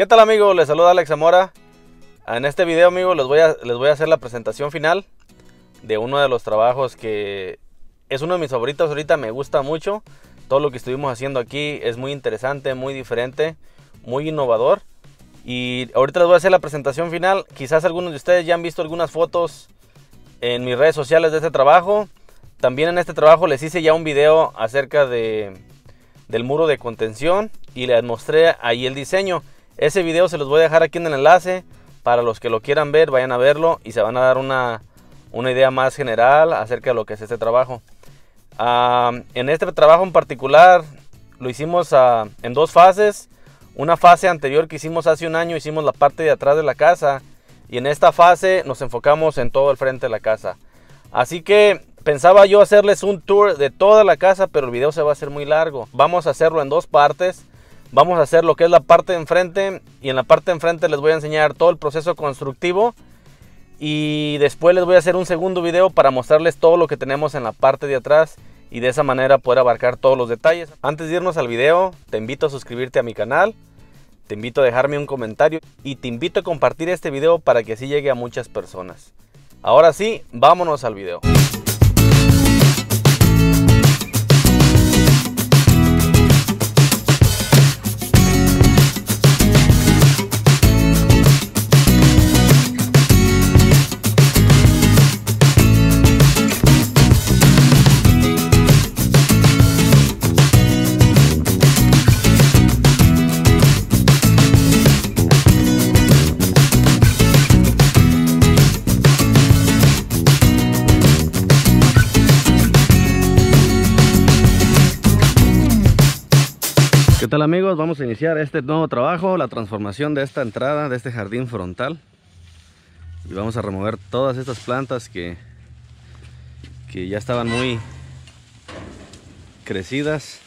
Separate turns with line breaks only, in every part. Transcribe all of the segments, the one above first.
¿Qué tal amigos? Les saluda Alex Zamora. En este video amigos les voy, a, les voy a hacer la presentación final de uno de los trabajos que es uno de mis favoritos ahorita, me gusta mucho. Todo lo que estuvimos haciendo aquí es muy interesante, muy diferente, muy innovador. Y ahorita les voy a hacer la presentación final. Quizás algunos de ustedes ya han visto algunas fotos en mis redes sociales de este trabajo. También en este trabajo les hice ya un video acerca de, del muro de contención y les mostré ahí el diseño. Ese video se los voy a dejar aquí en el enlace. Para los que lo quieran ver, vayan a verlo y se van a dar una, una idea más general acerca de lo que es este trabajo. en este trabajo en particular lo hicimos ah, en dos fases. Una fase anterior que hicimos hace un año, hicimos la parte de atrás de la casa. Y en esta fase nos enfocamos en todo el frente de la casa. Así que pensaba yo hacerles un tour de toda la casa, pero el video se va a hacer muy largo. Vamos a hacerlo en dos partes vamos a hacer lo que es la parte de enfrente y en la parte de enfrente les voy a enseñar todo el proceso constructivo y después les voy a hacer un segundo video para mostrarles todo lo que tenemos en la parte de atrás y de esa manera poder abarcar todos los detalles. Antes de irnos al video, te invito a suscribirte a mi canal, te invito a dejarme un comentario y te invito a compartir este video para que así llegue a muchas personas. Ahora sí, vámonos al video. ¿Qué tal amigos? Vamos a iniciar este nuevo trabajo, la transformación de esta entrada, de este jardín frontal. Y vamos a remover todas estas plantas que, que ya estaban muy crecidas,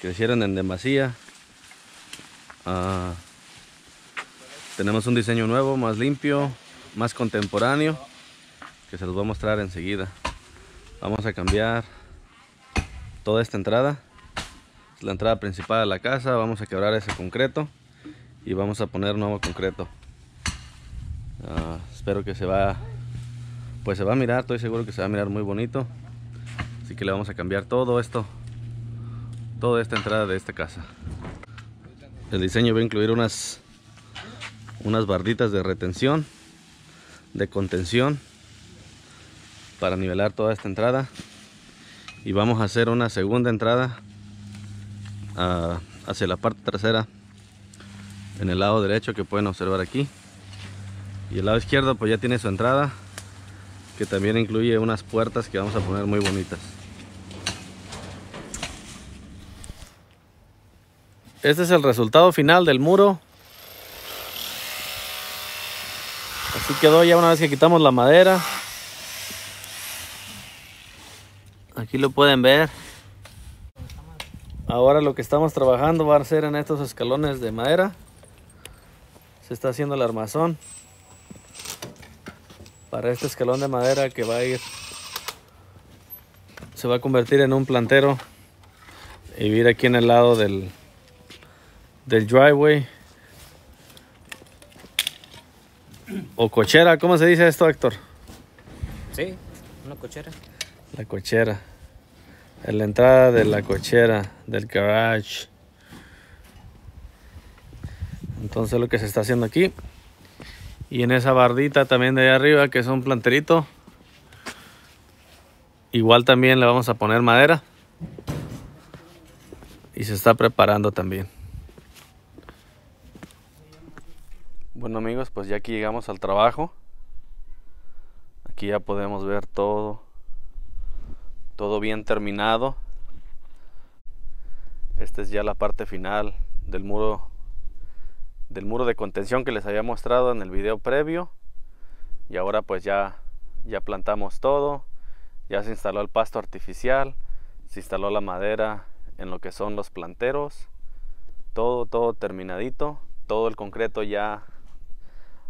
crecieron en demasía. Ah, tenemos un diseño nuevo, más limpio, más contemporáneo, que se los voy a mostrar enseguida. Vamos a cambiar toda esta entrada la entrada principal a la casa. Vamos a quebrar ese concreto y vamos a poner nuevo concreto. Ah, espero que se va, pues se va a mirar, estoy seguro que se va a mirar muy bonito. Así que le vamos a cambiar todo esto, toda esta entrada de esta casa. El diseño va a incluir unas, unas barditas de retención, de contención para nivelar toda esta entrada y vamos a hacer una segunda entrada hacia la parte trasera en el lado derecho que pueden observar aquí y el lado izquierdo pues ya tiene su entrada que también incluye unas puertas que vamos a poner muy bonitas este es el resultado final del muro así quedó ya una vez que quitamos la madera aquí lo pueden ver Ahora lo que estamos trabajando va a ser en estos escalones de madera. Se está haciendo el armazón para este escalón de madera que va a ir se va a convertir en un plantero y vivir aquí en el lado del del driveway o cochera, ¿cómo se dice esto, Héctor? Sí, una cochera. La cochera en la entrada de la cochera, del garage. Entonces lo que se está haciendo aquí. Y en esa bardita también de ahí arriba, que es un planterito. Igual también le vamos a poner madera. Y se está preparando también. Bueno amigos, pues ya aquí llegamos al trabajo. Aquí ya podemos ver todo todo bien terminado. Esta es ya la parte final del muro del muro de contención que les había mostrado en el video previo. Y ahora pues ya ya plantamos todo, ya se instaló el pasto artificial, se instaló la madera en lo que son los planteros. Todo todo terminadito, todo el concreto ya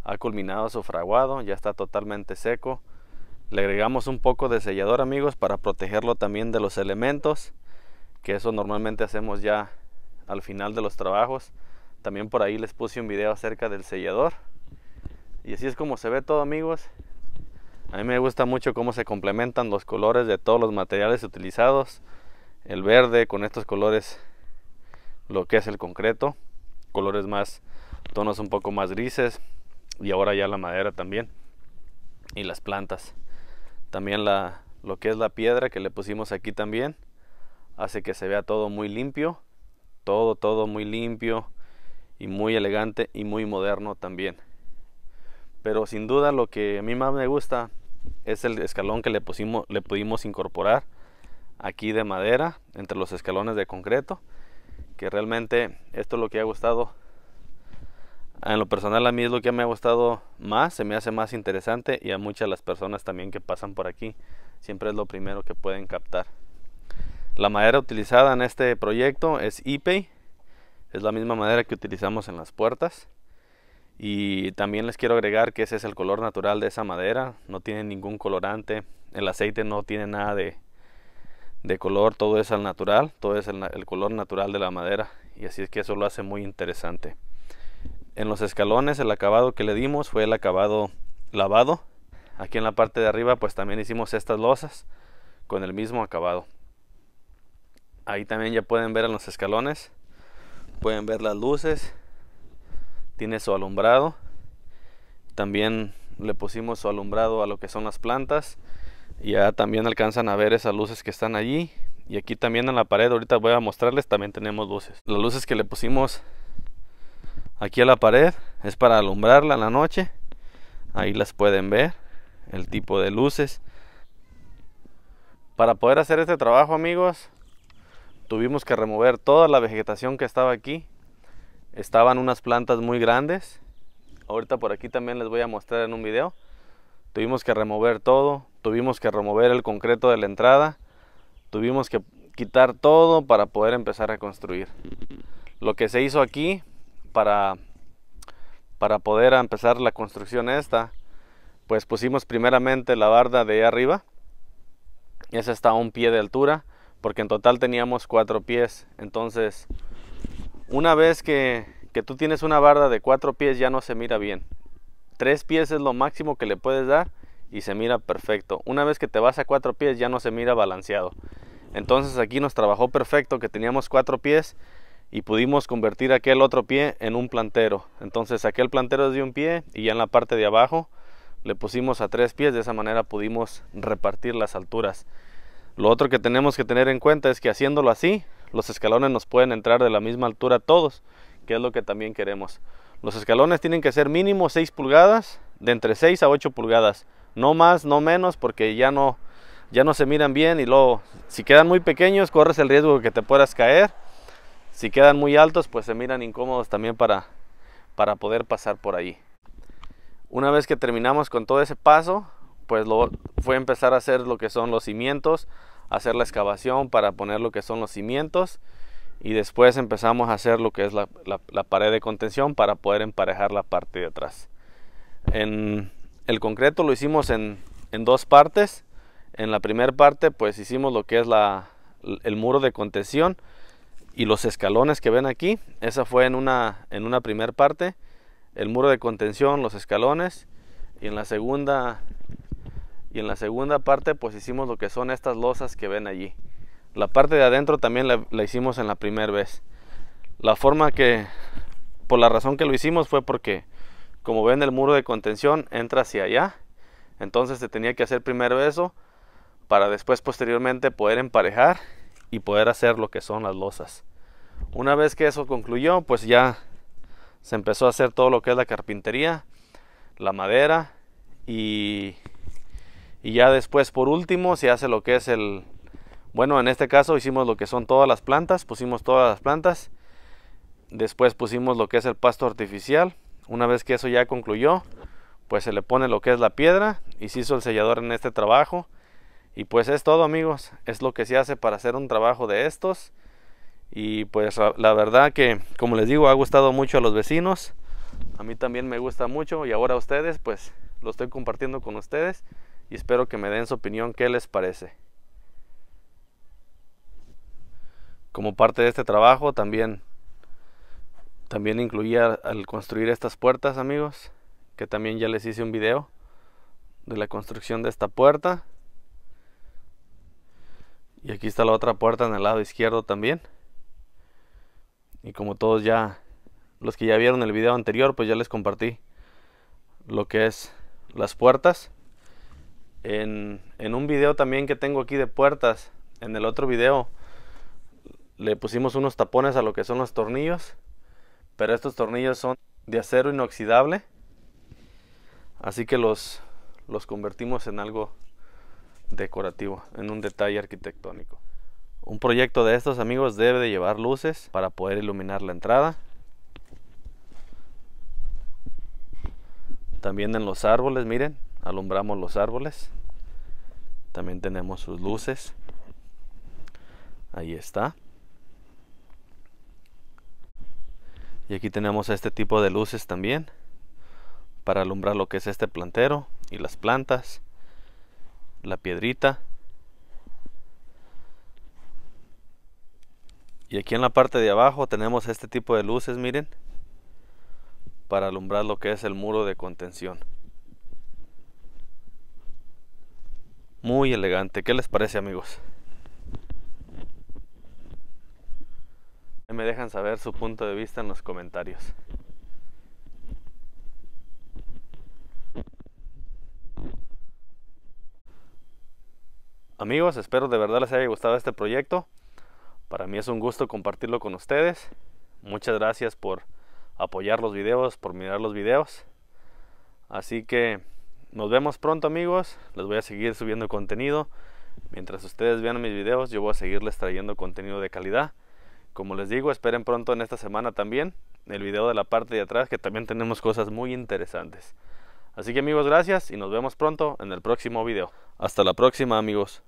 ha culminado su fraguado, ya está totalmente seco. Le agregamos un poco de sellador amigos para protegerlo también de los elementos, que eso normalmente hacemos ya al final de los trabajos. También por ahí les puse un video acerca del sellador. Y así es como se ve todo amigos. A mí me gusta mucho cómo se complementan los colores de todos los materiales utilizados. El verde con estos colores, lo que es el concreto. Colores más, tonos un poco más grises. Y ahora ya la madera también. Y las plantas. También la, lo que es la piedra que le pusimos aquí también. Hace que se vea todo muy limpio. Todo, todo muy limpio. Y muy elegante y muy moderno también. Pero sin duda lo que a mí más me gusta es el escalón que le, pusimos, le pudimos incorporar aquí de madera entre los escalones de concreto. Que realmente esto es lo que ha gustado en lo personal a mí es lo que me ha gustado más, se me hace más interesante y a muchas las personas también que pasan por aquí siempre es lo primero que pueden captar. La madera utilizada en este proyecto es IPEI, es la misma madera que utilizamos en las puertas y también les quiero agregar que ese es el color natural de esa madera, no tiene ningún colorante, el aceite no tiene nada de, color, todo es al natural, todo es el color natural de la madera y así es que eso lo hace muy interesante en los escalones el acabado que le dimos fue el acabado lavado. Aquí en la parte de arriba pues también hicimos estas losas con el mismo acabado. Ahí también ya pueden ver en los escalones. Pueden ver las luces. Tiene su alumbrado. También le pusimos su alumbrado a lo que son las plantas. Ya también alcanzan a ver esas luces que están allí. Y aquí también en la pared, ahorita voy a mostrarles, también tenemos luces. Las luces que le pusimos aquí a la pared es para alumbrarla en la noche ahí las pueden ver el tipo de luces para poder hacer este trabajo amigos tuvimos que remover toda la vegetación que estaba aquí estaban unas plantas muy grandes ahorita por aquí también les voy a mostrar en un video tuvimos que remover todo tuvimos que remover el concreto de la entrada tuvimos que quitar todo para poder empezar a construir lo que se hizo aquí para, para poder empezar la construcción esta, pues pusimos primeramente la barda de arriba. Esa está a un pie de altura, porque en total teníamos cuatro pies. Entonces, una vez que, que tú tienes una barda de cuatro pies, ya no se mira bien. Tres pies es lo máximo que le puedes dar y se mira perfecto. Una vez que te vas a cuatro pies, ya no se mira balanceado. Entonces aquí nos trabajó perfecto que teníamos cuatro pies y pudimos convertir aquel otro pie en un plantero. Entonces aquel plantero es de un pie y ya en la parte de abajo le pusimos a tres pies, de esa manera pudimos repartir las alturas. Lo otro que tenemos que tener en cuenta es que haciéndolo así, los escalones nos pueden entrar de la misma altura todos, que es lo que también queremos. Los escalones tienen que ser mínimo 6 pulgadas, de entre 6 a 8 pulgadas, no más, no menos, porque ya no, ya no se miran bien y luego si quedan muy pequeños corres el riesgo de que te puedas caer si quedan muy altos, pues se miran incómodos también para, para poder pasar por ahí. Una vez que terminamos con todo ese paso, pues fue empezar a hacer lo que son los cimientos, hacer la excavación para poner lo que son los cimientos y después empezamos a hacer lo que es la, pared de contención para poder emparejar la parte de atrás. En el concreto lo hicimos en, dos partes. En la primera parte pues hicimos lo que es el muro de contención y los escalones que ven aquí, esa fue en una, en una primera parte, el muro de contención, los escalones, y en la segunda y en la segunda parte pues hicimos lo que son estas losas que ven allí. La parte de adentro también la, la hicimos en la primera vez. La forma que, por la razón que lo hicimos fue porque, como ven, el muro de contención entra hacia allá. Entonces se tenía que hacer primero eso para después posteriormente poder emparejar y poder hacer lo que son las losas. Una vez que eso concluyó, pues ya se empezó a hacer todo lo que es la carpintería, la madera y, y ya después por último se hace lo que es el, bueno, en este caso hicimos lo que son todas las plantas, pusimos todas las plantas, después pusimos lo que es el pasto artificial, una vez que eso ya concluyó, pues se le pone lo que es la piedra y se hizo el sellador en este trabajo y pues es todo amigos, es lo que se hace para hacer un trabajo de estos. Y pues la verdad que, como les digo, ha gustado mucho a los vecinos. A mí también me gusta mucho y ahora a ustedes pues lo estoy compartiendo con ustedes y espero que me den su opinión qué les parece. Como parte de este trabajo también también incluía al construir estas puertas, amigos, que también ya les hice un video de la construcción de esta puerta. Y aquí está la otra puerta en el lado izquierdo también. Y como todos ya, los que ya vieron el video anterior, pues ya les compartí lo que es las puertas. En, en un video también que tengo aquí de puertas, en el otro video le pusimos unos tapones a lo que son los tornillos. Pero estos tornillos son de acero inoxidable. Así que los, los convertimos en algo decorativo, en un detalle arquitectónico. Un proyecto de estos amigos debe de llevar luces para poder iluminar la entrada. También en los árboles, miren, alumbramos los árboles. También tenemos sus luces. Ahí está. Y aquí tenemos este tipo de luces también para alumbrar lo que es este plantero y las plantas la piedrita. Y aquí en la parte de abajo tenemos este tipo de luces, miren, para alumbrar lo que es el muro de contención. Muy elegante, ¿qué les parece amigos? Me dejan saber su punto de vista en los comentarios. Amigos, espero de verdad les haya gustado este proyecto. Para mí es un gusto compartirlo con ustedes. Muchas gracias por apoyar los videos, por mirar los videos. Así que nos vemos pronto amigos. Les voy a seguir subiendo contenido. Mientras ustedes vean mis videos, yo voy a seguirles trayendo contenido de calidad. Como les digo, esperen pronto en esta semana también el video de la parte de atrás que también tenemos cosas muy interesantes. Así que amigos, gracias y nos vemos pronto en el próximo video. Hasta la próxima amigos.